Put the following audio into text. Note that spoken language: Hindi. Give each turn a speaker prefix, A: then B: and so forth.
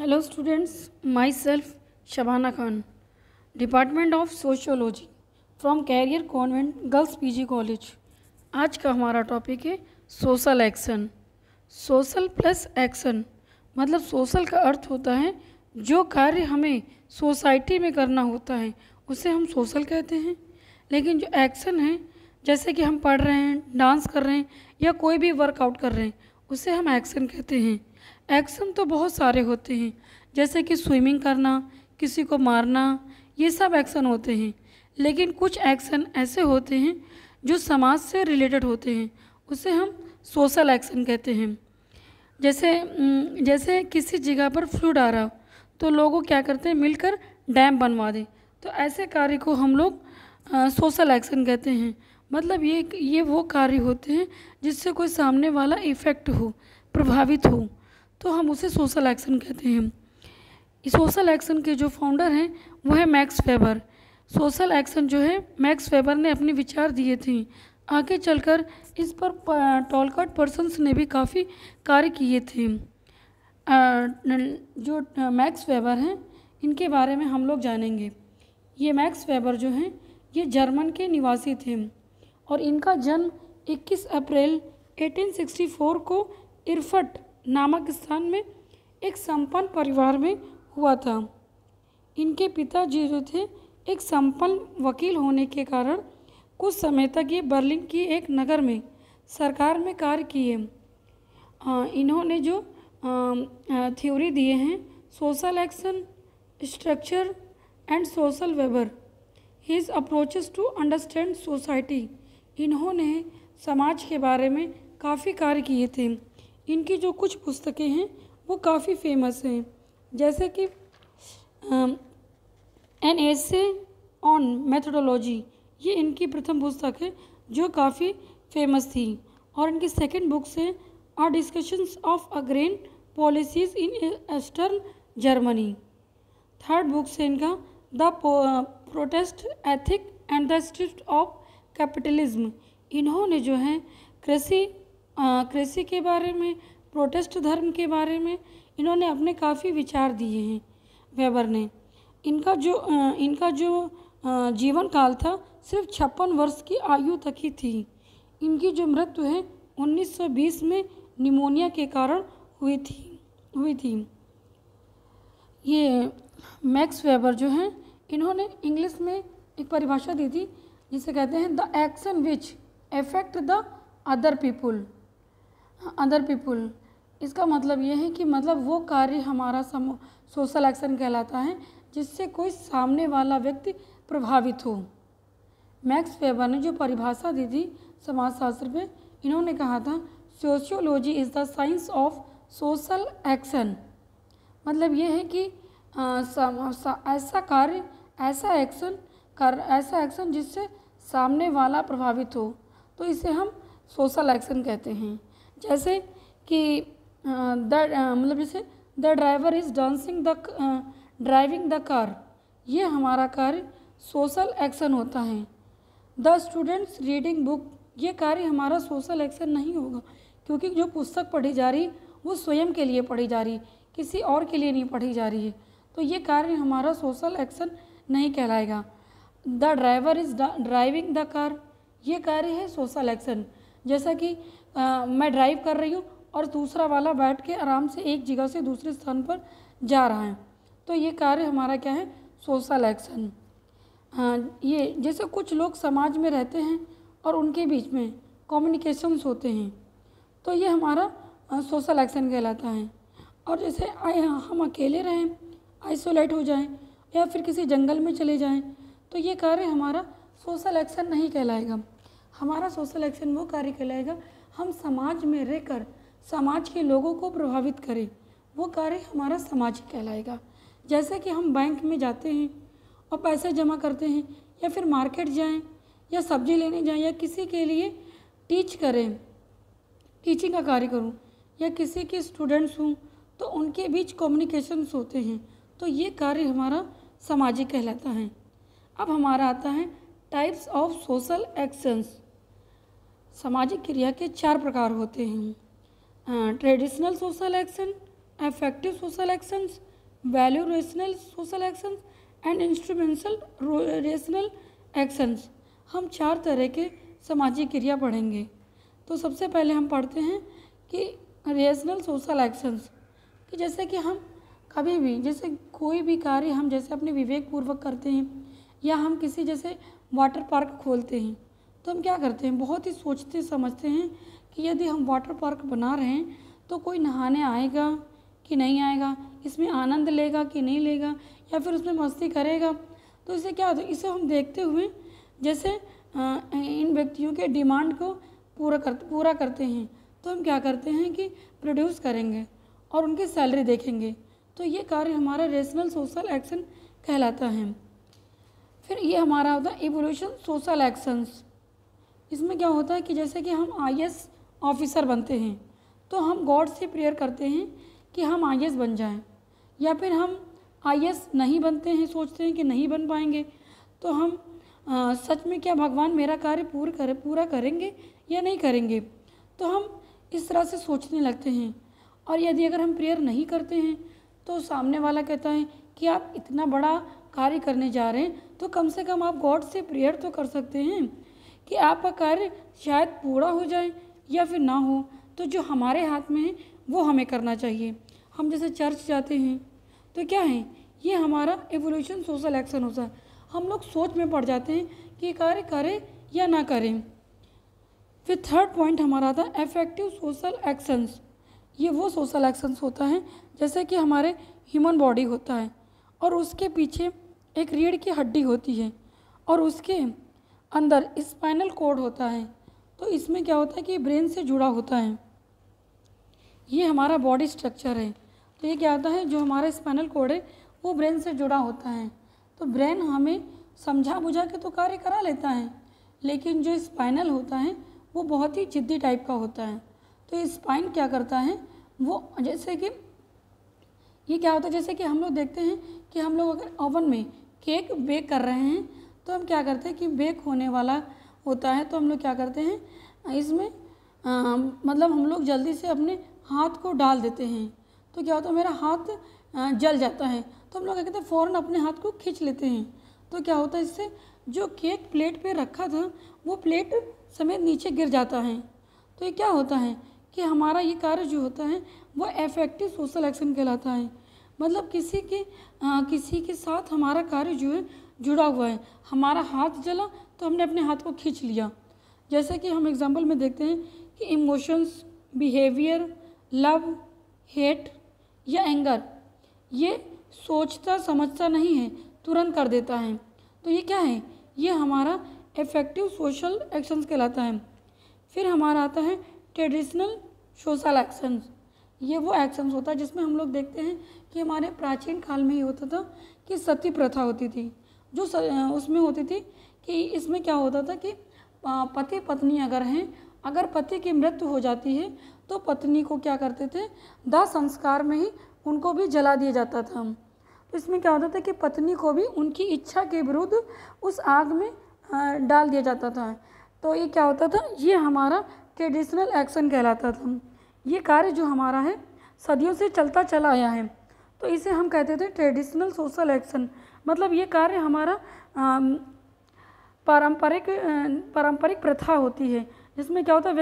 A: hello students myself Shabana Khan department of sociology from career convent girls PG college आज का हमारा टॉपिक है social action social plus action मतलब सोशल का अर्थ होता है जो कार्य हमें सोसाइटी में करना होता है उसे हम सोशल कहते हैं लेकिन जो एक्शन है जैसे कि हम पढ़ रहे हैं डांस कर रहे हैं या कोई भी वर्कआउट कर रहे हैं उसे हम एक्शन कहते हैं एक्शन तो बहुत सारे होते हैं जैसे कि स्विमिंग करना किसी को मारना ये सब एक्शन होते हैं लेकिन कुछ एक्शन ऐसे होते हैं जो समाज से रिलेटेड होते हैं उसे हम सोशल एक्शन कहते हैं जैसे जैसे किसी जगह पर फ्लूड आ रहा हो तो लोगों क्या करते हैं मिलकर डैम बनवा दें तो ऐसे कार्य को हम लोग सोशल एक्शन कहते हैं मतलब ये ये वो कार्य होते हैं जिससे कोई सामने वाला इफ़ेक्ट हो प्रभावित हो तो हम उसे सोशल एक्शन कहते हैं इस सोशल एक्शन के जो फाउंडर हैं वो है मैक्स फेबर सोशल एक्शन जो है मैक्स फेबर ने अपने विचार दिए थे आगे चलकर इस पर टॉलकट पर्सनस ने भी काफ़ी कार्य किए थे जो मैक्स फेबर हैं इनके बारे में हम लोग जानेंगे ये मैक्स फेबर जो हैं ये जर्मन के निवासी थे और इनका जन्म 21 अप्रैल 1864 को इरफट नामक स्थान में एक संपन्न परिवार में हुआ था इनके पिताजी जो थे एक संपन्न वकील होने के कारण कुछ समय तक ये बर्लिन की एक नगर में सरकार में कार्य किए इन्होंने जो थ्योरी दिए हैं social action structure and social Weber his approaches to understand society इन्होंने समाज के बारे में काफ़ी कार्य किए थे इनकी जो कुछ पुस्तकें हैं वो काफ़ी फेमस हैं जैसे कि एन एसे ऑन मैथडोलॉजी ये इनकी प्रथम पुस्तक है जो काफ़ी फेमस थी और इनकी सेकंड बुक्स है are discussions of agrarian policies in eastern Germany third books है इनका the protest ethic and the spirit of capitalism इन्होंने जो है कृषि कृषि के बारे में प्रोटेस्ट धर्म के बारे में इन्होंने अपने काफ़ी विचार दिए हैं वेबर ने इनका जो इनका जो जीवन काल था सिर्फ छप्पन वर्ष की आयु तक ही थी इनकी जो मृत्यु है 1920 में निमोनिया के कारण हुई थी हुई थी ये मैक्स वेबर जो हैं इन्होंने इंग्लिश में एक परिभाषा दी थी जिसे कहते हैं the action which affect the other people other people इसका मतलब ये है कि मतलब वो कार्य हमारा सम सोशल एक्शन कहलाता है जिससे कोई सामने वाला व्यक्ति प्रभावित हो मैक्स वेबर ने जो परिभाषा दी थी समाजशास्त्र में इन्होंने कहा था sociology is the science of social action मतलब ये है कि आ, सा, सा, ऐसा कार्य ऐसा एक्शन कर ऐसा एक्शन जिससे सामने वाला प्रभावित हो तो इसे हम सोशल एक्शन कहते हैं जैसे कि द मतलब जैसे the driver is dancing the driving the car ये हमारा कार्य सोशल एक्शन होता है द स्टूडेंट्स रीडिंग बुक ये कार्य हमारा सोशल एक्शन नहीं होगा क्योंकि जो पुस्तक पढ़ी जा रही वो स्वयं के लिए पढ़ी जा रही है किसी और के लिए नहीं पढ़ी जा रही है तो ये कार्य हमारा सोशल एक्शन नहीं कहलाएगा the driver is driving the car ये कार्य है सोशल एक्शन जैसा कि आ, मैं ड्राइव कर रही हूँ और दूसरा वाला बैठ के आराम से एक जगह से दूसरे स्थान पर जा रहा है तो ये कार्य हमारा क्या है सोशल एक्शन ये जैसे कुछ लोग समाज में रहते हैं और उनके बीच में कम्युनिकेशंस होते हैं तो ये हमारा सोशल एक्शन कहलाता है और जैसे आए हम अकेले रहें आइसोलेट हो जाएं या फिर किसी जंगल में चले जाएं तो ये कार्य हमारा सोशल एक्शन नहीं कहलाएगा हमारा सोशल एक्शन वो कार्य कहलाएगा हम समाज में रहकर समाज के लोगों को प्रभावित करें वो कार्य हमारा सामाजिक कहलाएगा जैसे कि हम बैंक में जाते हैं और पैसे जमा करते हैं या फिर मार्केट जाएं या सब्जी लेने जाएं या किसी के लिए टीच करें टीचिंग का कार्य करूं या किसी के स्टूडेंट्स हूँ तो उनके बीच कम्युनिकेशंस होते हैं तो ये कार्य हमारा सामाजिक कहलाता है अब हमारा आता है टाइप्स ऑफ सोशल एक्शंस सामाजिक क्रिया के चार प्रकार होते हैं traditional social action affective social actions value rational social actions and instrumental rational actions हम चार तरह के सामाजिक क्रिया पढ़ेंगे तो सबसे पहले हम पढ़ते हैं कि रेशनल सोशल एक्शंस कि जैसे कि हम कभी भी जैसे कोई भी कार्य हम जैसे अपने विवेक पूर्वक करते हैं या हम किसी जैसे वाटर पार्क खोलते हैं तो हम क्या करते हैं बहुत ही सोचते समझते हैं कि यदि हम वाटर पार्क बना रहे हैं तो कोई नहाने आएगा कि नहीं आएगा इसमें आनंद लेगा कि नहीं लेगा या फिर उसमें मस्ती करेगा तो इसे क्या होता है इसे हम देखते हुए जैसे इन व्यक्तियों के डिमांड को पूरा कर पूरा करते हैं तो हम क्या करते हैं कि प्रोड्यूस करेंगे और उनकी सैलरी देखेंगे तो ये कार्य हमारा रेशनल सोशल एक्शन कहलाता है फिर ये हमारा होता है इवोल्यूशन सोशल एक्शंस इसमें क्या होता है कि जैसे कि हम आई ऑफिसर बनते हैं तो हम गॉड से प्रेयर करते हैं कि हम आई बन जाएं या फिर हम आई नहीं बनते हैं सोचते हैं कि नहीं बन पाएंगे तो हम आ, सच में क्या भगवान मेरा कार्य पूरा कर पूरा करेंगे या नहीं करेंगे तो हम इस तरह से सोचने लगते हैं और यदि अगर हम प्रेयर नहीं करते हैं तो सामने वाला कहता है कि आप इतना बड़ा कार्य करने जा रहे हैं तो कम से कम आप गॉड से प्रेयर तो कर सकते हैं कि आपका कार्य शायद पूरा हो जाए या फिर ना हो तो जो हमारे हाथ में है वो हमें करना चाहिए हम जैसे चर्च जाते हैं तो क्या है ये हमारा एवोल्यूशन सोशल एक्शन होता है हम लोग सोच में पड़ जाते हैं कि कार्य करें या ना करें फिर थर्ड पॉइंट हमारा था एफेक्टिव सोशल एक्शंस ये वो सोशल एक्शंस होता है जैसे कि हमारे ह्यूमन बॉडी होता है और उसके पीछे एक रीढ़ की हड्डी होती है और उसके अंदर स्पाइनल कोड होता है तो इसमें क्या होता है कि ब्रेन से जुड़ा होता है ये हमारा बॉडी स्ट्रक्चर है तो ये क्या होता है जो हमारा स्पाइनल कोड है वो ब्रेन से जुड़ा होता है तो ब्रेन हमें समझा बुझा के तो कार्य करा लेता है लेकिन जो स्पाइनल होता है वो बहुत ही जिद्दी टाइप का होता है तो स्पाइन क्या करता है वो जैसे कि ये क्या होता है जैसे कि हम लोग देखते हैं कि हम लोग अगर ओवन में केक बेक कर रहे हैं तो हम क्या करते हैं कि बेक होने वाला होता है तो हम लोग क्या करते हैं इसमें आ, मतलब हम लोग जल्दी से अपने हाथ को डाल देते हैं तो क्या होता है मेरा हाथ जल जाता है तो हम लोग क्या कहते हैं फ़ौरन अपने हाथ को खींच लेते हैं तो क्या होता है इससे जो केक प्लेट पे रखा था वो प्लेट समेत नीचे गिर जाता है तो ये क्या होता है कि हमारा ये कार्य जो होता है वो एफेक्टिव सोशल एक्शन कहलाता है मतलब किसी के आ, किसी के साथ हमारा कार्य जो है जुड़ा हुआ है हमारा हाथ जला तो हमने अपने हाथ को खींच लिया जैसे कि हम एग्जाम्पल में देखते हैं कि इमोशंस बिहेवियर लव हेट या एंगर ये सोचता समझता नहीं है तुरंत कर देता है तो ये क्या है ये हमारा इफेक्टिव सोशल एक्शंस कहलाता है फिर हमारा आता है ट्रेडिशनल सोशल एक्शंस ये वो एक्शंस होता है जिसमें हम लोग देखते हैं कि हमारे प्राचीन काल में ये होता था कि सती प्रथा होती थी जो स, उसमें होती थी कि इसमें क्या होता था कि पति पत्नी अगर हैं अगर पति की मृत्यु हो जाती है तो पत्नी को क्या करते थे दाह संस्कार में ही उनको भी जला दिया जाता था तो इसमें क्या होता था कि पत्नी को भी उनकी इच्छा के विरुद्ध उस आग में डाल दिया जाता था तो ये क्या होता था ये हमारा ट्रेडिशनल एक्शन कहलाता था ये कार्य जो हमारा है सदियों से चलता चला आया है तो इसे हम कहते थे ट्रेडिशनल सोशल एक्शन मतलब ये कार्य हमारा पारंपरिक पारंपरिक प्रथा होती है जिसमें क्या होता है